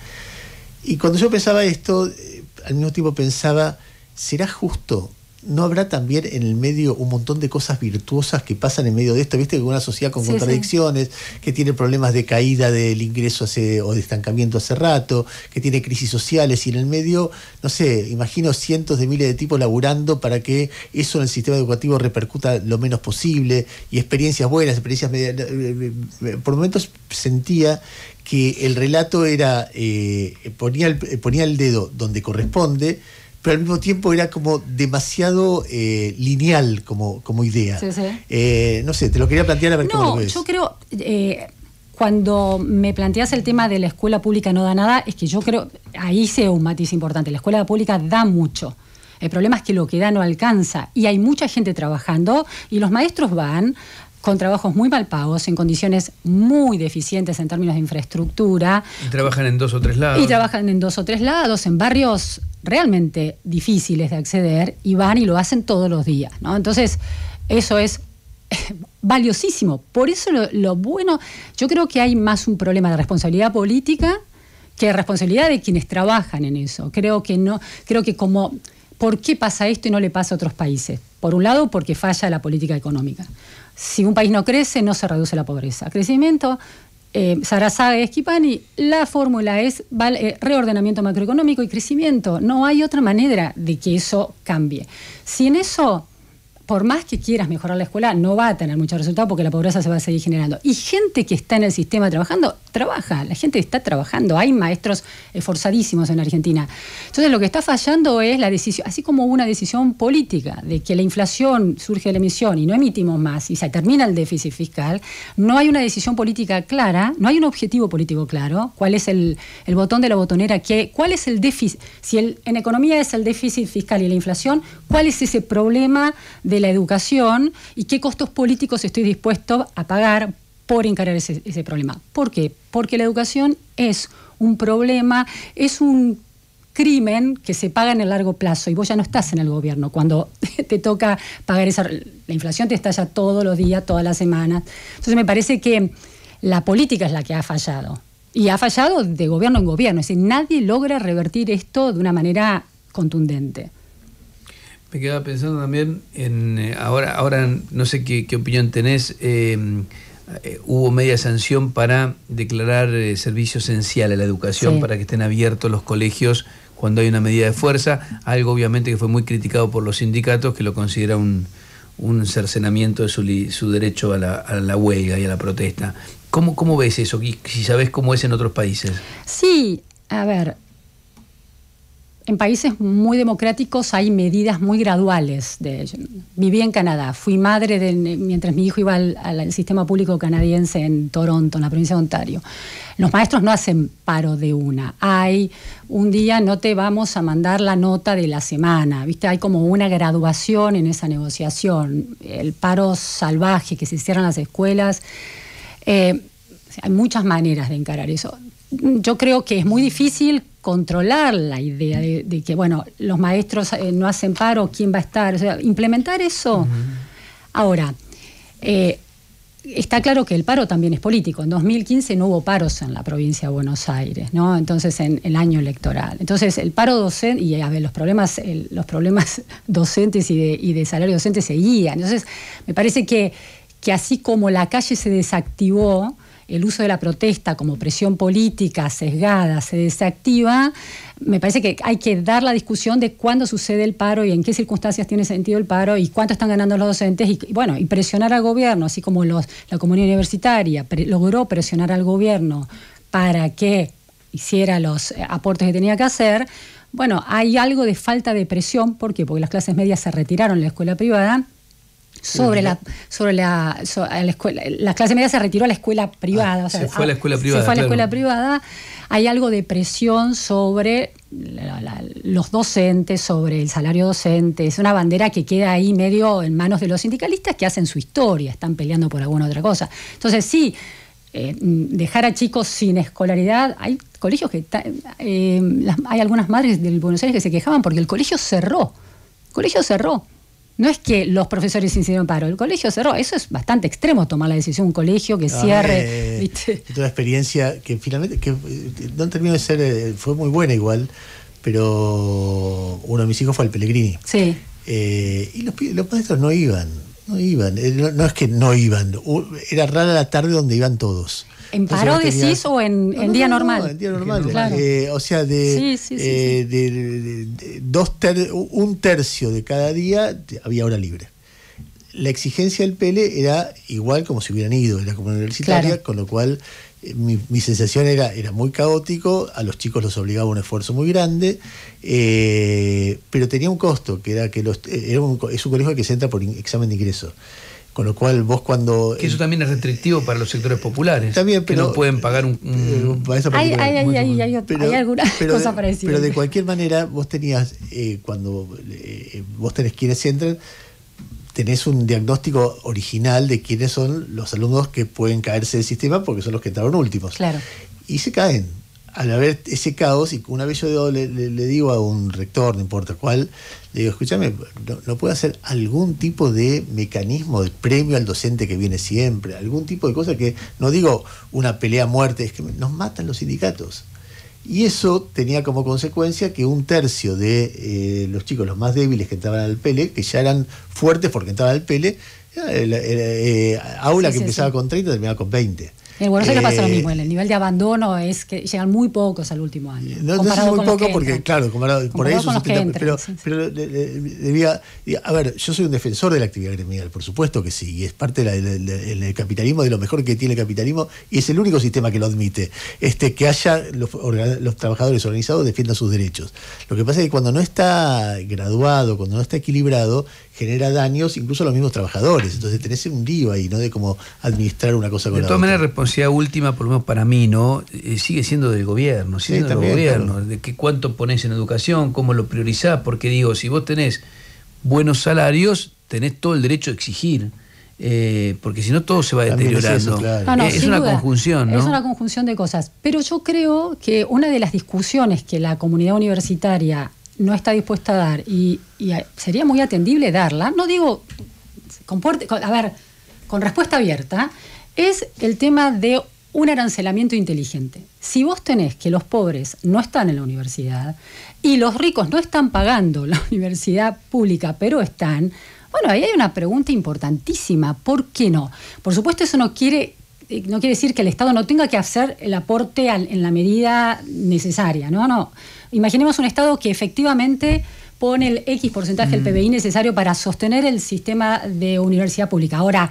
[SPEAKER 2] Y cuando yo pensaba esto, eh, al mismo tiempo pensaba, ¿será justo ¿No habrá también en el medio un montón de cosas virtuosas que pasan en medio de esto? Viste que una sociedad con contradicciones, que tiene problemas de caída del ingreso o de estancamiento hace rato, que tiene crisis sociales y en el medio, no sé, imagino cientos de miles de tipos laburando para que eso en el sistema educativo repercuta lo menos posible y experiencias buenas, experiencias... medianas. Eh, eh, eh, por momentos sentía que el relato era, ponía, ponía el dedo donde corresponde, pero al mismo tiempo era como demasiado eh, lineal como, como idea. Eh, no sé, te lo quería plantear a ver cómo lo ves. Yo
[SPEAKER 3] creo, eh, cuando me planteas el tema de la escuela pública no da nada, es que yo creo, ahí se un matiz importante, la escuela pública da mucho. El problema es que lo que da no alcanza y hay mucha gente trabajando y los maestros van con trabajos muy mal pagos, en condiciones muy deficientes en términos de infraestructura.
[SPEAKER 1] Y trabajan en dos o tres lados. Y
[SPEAKER 3] trabajan en dos o tres lados, en barrios realmente difíciles de acceder, y van y lo hacen todos los días. ¿no? Entonces, eso es valiosísimo. Por eso lo, bueno, yo creo que hay más un problema de responsabilidad política que responsabilidad de quienes trabajan en eso. Creo que no, creo que como ¿por qué pasa esto y no le pasa a otros países? Por un lado, porque falla la política económica si un país no crece, no se reduce la pobreza. Crecimiento, eh, y Esquipani, la fórmula es eh, reordenamiento macroeconómico y crecimiento. No hay otra manera de que eso cambie. Si en eso por más que quieras mejorar la escuela, no va a tener mucho resultado porque la pobreza se va a seguir generando. Y gente que está en el sistema trabajando, trabaja, la gente está trabajando, hay maestros esforzadísimos en Argentina. Entonces lo que está fallando es la decisión, así como una decisión política de que la inflación surge de la emisión y no emitimos más y se termina el déficit fiscal, no hay una decisión política clara, no hay un objetivo político claro, cuál es el, botón de la botonera, que, cuál es el déficit, si en economía es el déficit fiscal y la inflación, cuál es ese problema de la educación y qué costos políticos estoy dispuesto a pagar por encarar ese, ese problema. ¿Por qué? Porque la educación es un problema, es un crimen que se paga en el largo plazo y vos ya no estás en el gobierno cuando te toca pagar esa... La inflación te estalla todos los días, todas las semanas. Entonces me parece que la política es la que ha fallado. Y ha fallado de gobierno en gobierno. Es decir, nadie logra revertir esto de una manera contundente.
[SPEAKER 1] Me quedaba pensando también en eh, ahora, ahora no sé qué, opinión tenés. Em, eh, hubo media sanción para declarar eh, servicio esencial a la educación, para que estén abiertos los colegios cuando hay una medida de fuerza, algo obviamente que fue muy criticado por los sindicatos, que lo considera un, cercenamiento de su, su derecho a la, huelga y a la protesta. ¿Cómo, cómo ves eso? Y si sabes cómo es en otros países.
[SPEAKER 3] Sí, a ver, en países muy democráticos hay medidas muy graduales. viví en Canadá, fui madre de, mientras mi hijo iba al, sistema público canadiense en Toronto, en la provincia de Ontario. Los maestros no hacen paro de una. Hay un día no te vamos a mandar la nota de la semana. ¿viste? Hay como una graduación en esa negociación. El paro salvaje que se hicieron las escuelas. Eh, hay muchas maneras de encarar eso. Yo creo que es muy difícil controlar la idea de, que, bueno, los maestros eh, no hacen paro, quién va a estar, sea, implementar eso. Ahora, eh, está claro que el paro también es político. En 2015 no hubo paros en la provincia de Buenos Aires, ¿no? Entonces, en el año electoral. Entonces, el paro docente, y ver, los problemas, los problemas docentes y de, y de salario docente seguían. Entonces, me parece que, que así como la calle se desactivó, el uso de la protesta como presión política sesgada se desactiva, me parece que hay que dar la discusión de cuándo sucede el paro y en qué circunstancias tiene sentido el paro y cuánto están ganando los docentes y, bueno, y presionar al gobierno, así como la comunidad universitaria logró presionar al gobierno para que hiciera los eh, aportes que tenía que hacer. Bueno, hay algo de falta de presión, ¿por qué? Porque las clases medias se retiraron de la escuela privada sobre, la, sobre la escuela, la clase media se retiró a la escuela ah, ah, privada. se fue a la escuela privada. fue a la escuela privada. Hay algo de presión sobre los docentes, sobre el salario docente. Es una bandera que queda ahí medio en manos de los sindicalistas que hacen su historia, están peleando por alguna otra cosa. Entonces, sí, eh, dejar a chicos sin escolaridad, hay colegios que. Eh, hay algunas madres del Buenos Aires que se quejaban porque el colegio cerró. colegio cerró no es que los profesores hicieron paro, el colegio cerró. Eso es bastante extremo tomar la decisión, un colegio que ah, cierre. Eh, ¿viste?
[SPEAKER 2] Es una experiencia que finalmente que eh, no terminó de ser, eh, fue muy buena igual, pero uno de mis hijos fue al Pellegrini. Sí. y los, maestros no iban, no iban, no es que no iban, era rara la tarde donde iban todos.
[SPEAKER 3] ¿En paro decís o en, día normal? en día normal. Eh,
[SPEAKER 2] o sea, de, dos un tercio de cada día había hora libre. La exigencia del PL era igual como si hubieran ido, la Comunidad universitaria, con lo cual eh, mi, sensación era, era muy caótico, a los chicos los obligaba un esfuerzo muy grande, eh, pero tenía un costo, que era que los, es un colegio que se entra por examen de ingreso. Con lo cual vos cuando...
[SPEAKER 1] eso también es restrictivo para los sectores populares. Que no pueden
[SPEAKER 2] pagar un... Eh, hay, pero, alguna cosa de, parecida. Pero de cualquier manera, vos tenías, eh, cuando eh, vos tenés quienes entran, tenés un diagnóstico original de quiénes son los alumnos que pueden caerse del sistema porque son los que entraron últimos. Claro. Y se caen al haber ese caos, y una vez yo le, digo a un rector, no importa cuál, le digo, escúchame, ¿no, puede hacer algún tipo de mecanismo de premio al docente que viene siempre? Algún tipo de cosa que, no digo una pelea a muerte, es que nos matan los sindicatos. Y eso tenía como consecuencia que un tercio de eh, los chicos, los más débiles que entraban al Pele, que ya eran fuertes porque entraban al Pele, era, eh, aula que empezaba con 30 terminaba con 20.
[SPEAKER 3] En el Buenos Aires pasa lo eh, mismo, el, nivel de abandono es que llegan muy pocos al último año. No, no muy poco
[SPEAKER 2] porque, claro, por ahí con los que Pero, debía, a ver, yo soy un defensor de la actividad gremial, por supuesto que sí, y es parte del capitalismo, de lo mejor que tiene el capitalismo, y es el único sistema que lo admite, este que haya los, los trabajadores organizados defiendan sus derechos. Lo que pasa es que cuando no está graduado, cuando no está equilibrado, genera daños incluso a los mismos trabajadores. Entonces tenés un lío ahí, ¿no? De cómo administrar una cosa con de todas
[SPEAKER 1] maneras, responsabilidad última, por lo menos para mí, ¿no? Eh, sigue siendo del gobierno, sigue siendo del gobierno,
[SPEAKER 2] de cuánto ponés en educación, cómo lo
[SPEAKER 1] priorizás, porque digo, si vos tenés buenos salarios, tenés todo el derecho a exigir. Eh, porque si no todo se va deteriorando. Es, una conjunción. Es una
[SPEAKER 3] conjunción de cosas. Pero yo creo que una de las discusiones que la comunidad universitaria no está dispuesta a dar y, sería muy atendible darla, no digo, comporte, a ver, con respuesta abierta, es el tema de un arancelamiento inteligente. Si vos tenés que los pobres no están en la universidad y los ricos no están pagando la universidad pública, pero están, bueno, ahí hay una pregunta importantísima, ¿por qué no? Por supuesto eso no quiere eh, no quiere decir que el Estado no tenga que hacer el aporte en la medida necesaria, no. no imaginemos un Estado que efectivamente pone el X porcentaje del mm. PBI necesario para sostener el sistema de universidad pública. Ahora,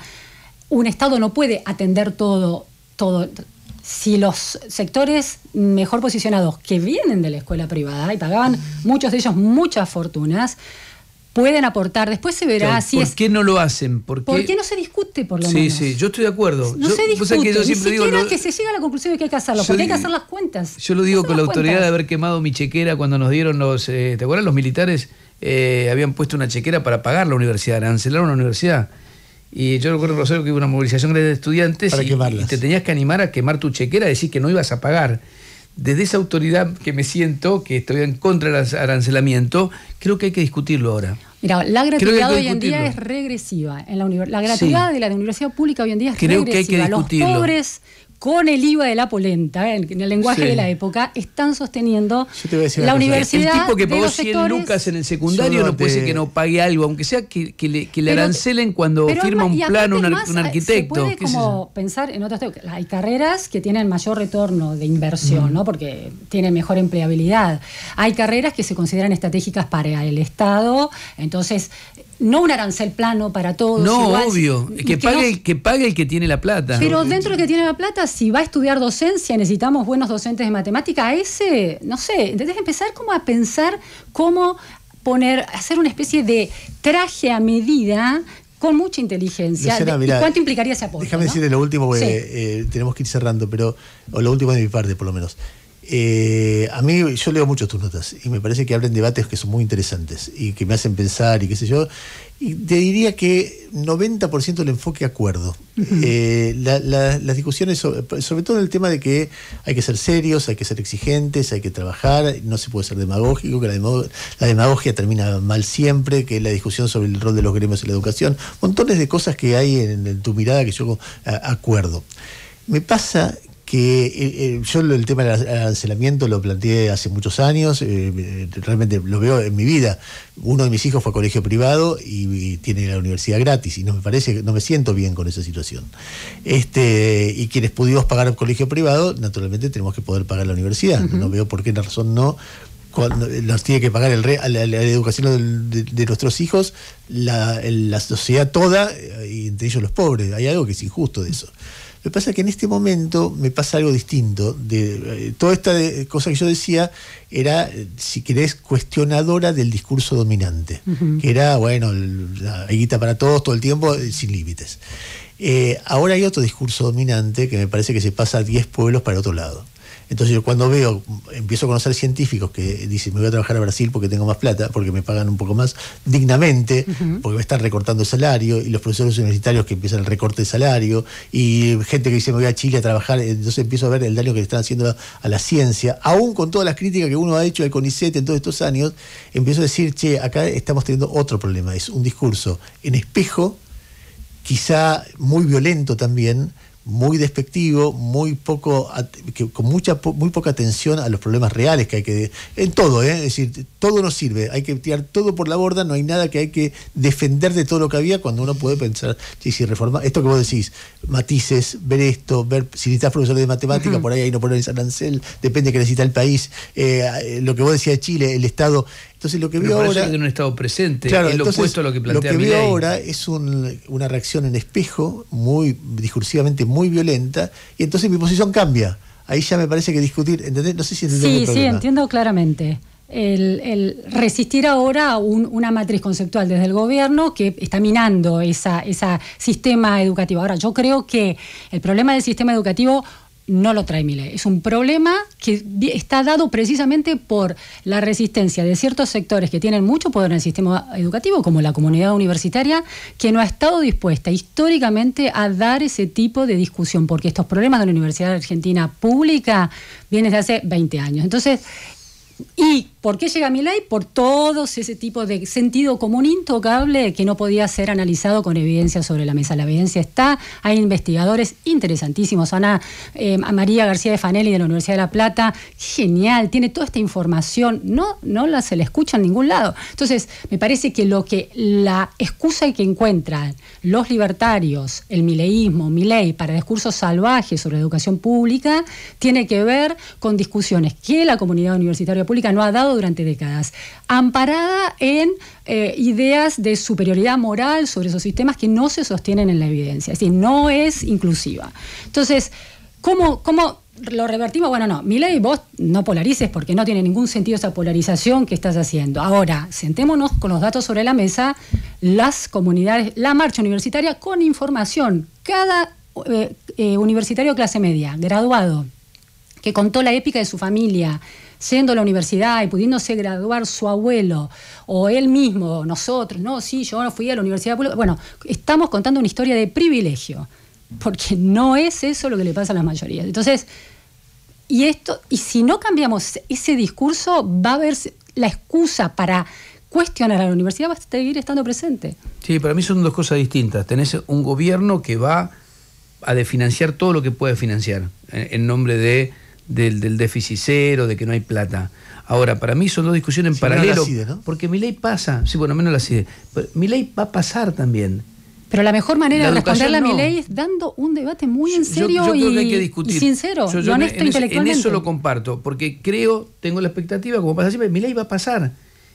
[SPEAKER 3] un Estado no puede atender todo, todo. Si los sectores mejor posicionados que vienen de la escuela privada y pagaban muchos de ellos muchas fortunas, pueden aportar. Después se verá si es. ¿Por
[SPEAKER 1] qué no lo hacen? ¿Por qué,
[SPEAKER 3] no se discute, por lo menos? Sí, sí,
[SPEAKER 1] yo estoy de acuerdo. No se discute. Que Ni siquiera que
[SPEAKER 3] se llega a la conclusión de que hay que hacerlo, porque hay que hacer las cuentas. Yo lo digo con la autoridad de haber
[SPEAKER 1] quemado mi chequera cuando nos dieron los. Eh, ¿Te acuerdas? Los militares eh, habían puesto una chequera para pagar la universidad, cancelaron la universidad. Y yo recuerdo, Rosario, que hubo una movilización de estudiantes para y, y, te tenías que animar a quemar tu chequera, a decir que no ibas a pagar desde esa autoridad que me siento, que estoy en contra del arancelamiento, creo que hay que discutirlo ahora.
[SPEAKER 3] Mira, la gratuidad hoy en día es regresiva. la, gratuidad de la universidad pública hoy en día es creo Que hay que discutirlo. Los pobres con el IVA de la polenta, en el lenguaje de la época, están sosteniendo
[SPEAKER 2] la universidad. El tipo que pagó 100
[SPEAKER 3] lucas
[SPEAKER 1] en el secundario no puede ser que no pague algo, aunque sea que, le, arancelen cuando firma un plano un, ah, arquitecto. como
[SPEAKER 3] pensar en otras Hay carreras que tienen mayor retorno de inversión, mm. ¿no? porque tienen mejor empleabilidad. Hay carreras que se consideran estratégicas para el Estado, entonces no un arancel plano para todos. No, obvio, que, pague,
[SPEAKER 1] que pague el que tiene la plata. Pero
[SPEAKER 3] dentro del que tiene la plata, si va a estudiar docencia, necesitamos buenos docentes de matemática, a ese, no sé, entonces empezar como a pensar cómo poner, hacer una especie de traje a medida con mucha inteligencia. ¿Cuánto implicaría ese aporte? Déjame decirte lo último, porque
[SPEAKER 2] eh, tenemos que ir cerrando, pero, o lo último de mi parte por lo menos. Eh, a mí, yo leo mucho tus notas y me parece que abren debates que son muy interesantes y que me hacen pensar y qué sé yo. Y te diría que 90% del enfoque acuerdo. Eh, las discusiones, sobre, todo en el tema de que hay que ser serios, hay que ser exigentes, hay que trabajar, no se puede ser demagógico, que la, demagogia termina mal siempre, que la discusión sobre el rol de los gremios en la educación, montones de cosas que hay en, tu mirada que yo acuerdo. Me pasa que eh, eh, yo el tema del arancelamiento lo planteé hace muchos años, eh, realmente lo veo en mi vida. Uno de mis hijos fue a colegio privado y, tiene la universidad gratis y no me parece, no me siento bien con esa situación. Este, y quienes pudimos pagar el colegio privado, naturalmente tenemos que poder pagar la universidad. No veo por qué la razón no cuando nos tiene que pagar la, educación de, nuestros hijos, la, la sociedad toda, y entre ellos los pobres. Hay algo que es injusto de eso. Lo que pasa es que en este momento me pasa algo distinto. De, eh, toda esta eh, cosa que yo decía era, eh, si querés, cuestionadora del discurso dominante, que era, bueno, la, hay guita para todos todo el tiempo, sin límites. ahora hay otro discurso dominante que me parece que se pasa a 10 pueblos para otro lado. Entonces yo cuando veo, empiezo a conocer científicos que dicen, me voy a trabajar a Brasil porque tengo más plata, porque me pagan un poco más dignamente, porque me están recortando el salario, y los profesores universitarios que empiezan el recorte de salario, y gente que dice, me voy a Chile a trabajar, entonces empiezo a ver el daño que le están haciendo a, la ciencia, aún con todas las críticas que uno ha hecho al CONICET en todos estos años, empiezo a decir, che, acá estamos teniendo otro problema, es un discurso en espejo, quizá muy violento también, muy despectivo, muy poco, con mucha, muy poca atención a los problemas reales que hay que... En todo, ¿eh? es decir, todo nos sirve, hay que tirar todo por la borda, no hay nada que hay que defender de todo lo que había cuando uno puede pensar, sí, si reforma, esto que vos decís, matices, ver esto, ver si necesitas profesores de matemática, por ahí hay no poner San arancel, depende que necesita el país, eh, eh, lo que vos decías de Chile, el Estado entonces lo que veo ahora... Es
[SPEAKER 1] un estado presente, es lo opuesto a lo que Lo que ahora
[SPEAKER 2] es una reacción en espejo, muy discursivamente muy violenta, y entonces mi posición cambia. Ahí ya me parece que discutir, ¿entendés? No sé si entiendo Sí, sí, entiendo
[SPEAKER 3] claramente. El, resistir ahora a una matriz conceptual desde el gobierno que está minando ese esa sistema educativo. Ahora, yo creo que el problema del sistema educativo no lo trae Milei. Es un problema que está dado precisamente por la resistencia de ciertos sectores que tienen mucho poder en el sistema educativo, como la comunidad universitaria, que no ha estado dispuesta históricamente a dar ese tipo de discusión, porque estos problemas de la Universidad Argentina Pública vienen desde hace 20 años. Entonces, y ¿Por qué llega Milei? Por todo ese tipo de sentido común intocable que no podía ser analizado con evidencia sobre la mesa. La evidencia está, hay investigadores interesantísimos. Ana eh, María García de Fanelli de la Universidad de La Plata, genial, tiene toda esta información, no, no la, se la escucha en ningún lado. Entonces, me parece que lo que la excusa que encuentran los libertarios, el mileísmo, Milei, para discursos salvajes sobre educación pública, tiene que ver con discusiones que la comunidad universitaria pública no ha dado durante décadas, amparada en eh, ideas de superioridad moral sobre esos sistemas que no se sostienen en la evidencia, es decir, no es inclusiva. Entonces, ¿cómo, cómo lo revertimos, bueno, no, Milady, vos no polarices porque no tiene ningún sentido esa polarización que estás haciendo. Ahora, sentémonos con los datos sobre la mesa, las comunidades, la marcha universitaria con información. Cada eh, eh, universitario clase media, graduado, que contó la épica de su familia, yendo a la universidad y pudiéndose graduar su abuelo o él mismo, nosotros, no, sí, yo no fui a la universidad Bueno, estamos contando una historia de privilegio, porque no es eso lo que le pasa a la mayoría. Entonces, y esto, y si no cambiamos ese discurso, va a haber la excusa para cuestionar a la universidad va a seguir estando presente.
[SPEAKER 1] Sí, para mí son dos cosas distintas. Tenés un gobierno que va a financiar todo lo que puede financiar eh, en nombre de del, del, déficit cero, de que no hay plata. Ahora, para mí son dos discusiones en paralelo. Porque mi ley pasa, sí, bueno, menos la CIDE. Mi ley va a pasar también. Pero la mejor manera de
[SPEAKER 3] responderle a mi ley es dando un debate muy en serio yo, creo y, que hay que discutir. sincero, yo, en, En eso lo
[SPEAKER 1] comparto, porque creo, tengo la expectativa, como pasa siempre, mi ley va a pasar.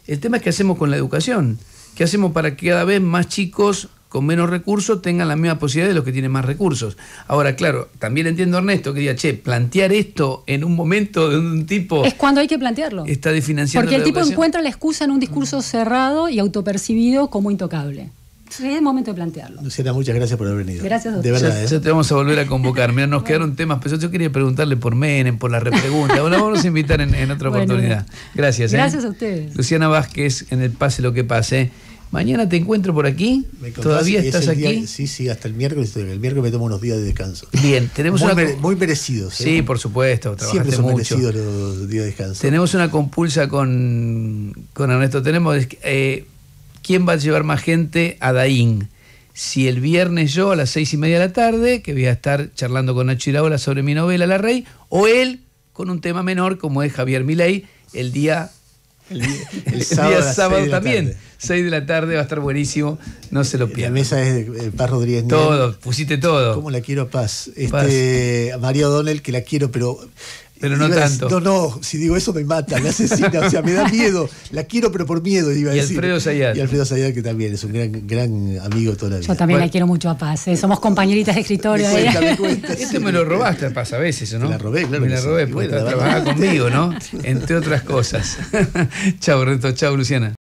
[SPEAKER 1] El tema es qué hacemos con la educación, qué hacemos para que cada vez más chicos con menos recursos tengan la misma posibilidad de los que tienen más recursos. Ahora, claro, también entiendo Ernesto que diga, che, plantear esto en un momento de un tipo... Es
[SPEAKER 3] cuando hay que plantearlo.
[SPEAKER 1] Está desfinanciando Porque el tipo encuentra
[SPEAKER 3] la excusa en un discurso mm. cerrado y autopercibido como intocable. Sí, es momento de plantearlo.
[SPEAKER 1] Luciana, muchas gracias por haber venido. Gracias a De verdad. ¿eh? te vamos a volver a convocar. Mira, nos quedaron temas pero Yo quería preguntarle por Menem, por la repregunta. Bueno, vamos a invitar en, otra oportunidad. Gracias. ¿eh? Gracias a ustedes. Luciana Vázquez, en el Pase lo que pase. Mañana te encuentro por aquí. ¿Todavía estás aquí?
[SPEAKER 2] sí, sí, hasta el miércoles. El miércoles me tomo unos días de descanso. Bien, tenemos muy, una... muy merecidos. ¿eh? Sí, por supuesto. Siempre son merecidos los días de descanso.
[SPEAKER 1] Tenemos una compulsa con, con Ernesto. Tenemos eh, quién va a llevar más gente a Daín. Si el viernes yo a las seis y media de la tarde, que voy a estar charlando con Nacho Iraola sobre mi novela La Rey, o él con un tema menor como es Javier Milei el día el, sábado, día sábado también. 6 de la tarde va a estar buenísimo,
[SPEAKER 2] no se lo pierdan. La mesa es de Paz Rodríguez Todo, pusiste todo. ¿Cómo la quiero a Paz? Este, A María O'Donnell, que la quiero, pero pero no tanto. no, no, si digo eso me mata, me asesina, o sea, me da miedo. La quiero, pero por miedo, iba a decir. y decir. Alfredo Zayat. Y Alfredo Zayat, que también es un gran, amigo toda la vida. Yo también la
[SPEAKER 3] quiero mucho a Paz, ¿eh? somos compañeritas de escritorio. este
[SPEAKER 2] me lo robaste a Paz a veces, ¿no? Me la robé, claro. Me la robé,
[SPEAKER 1] pues, porque conmigo, ¿no? Entre otras cosas. chau, Reto, chau, Luciana.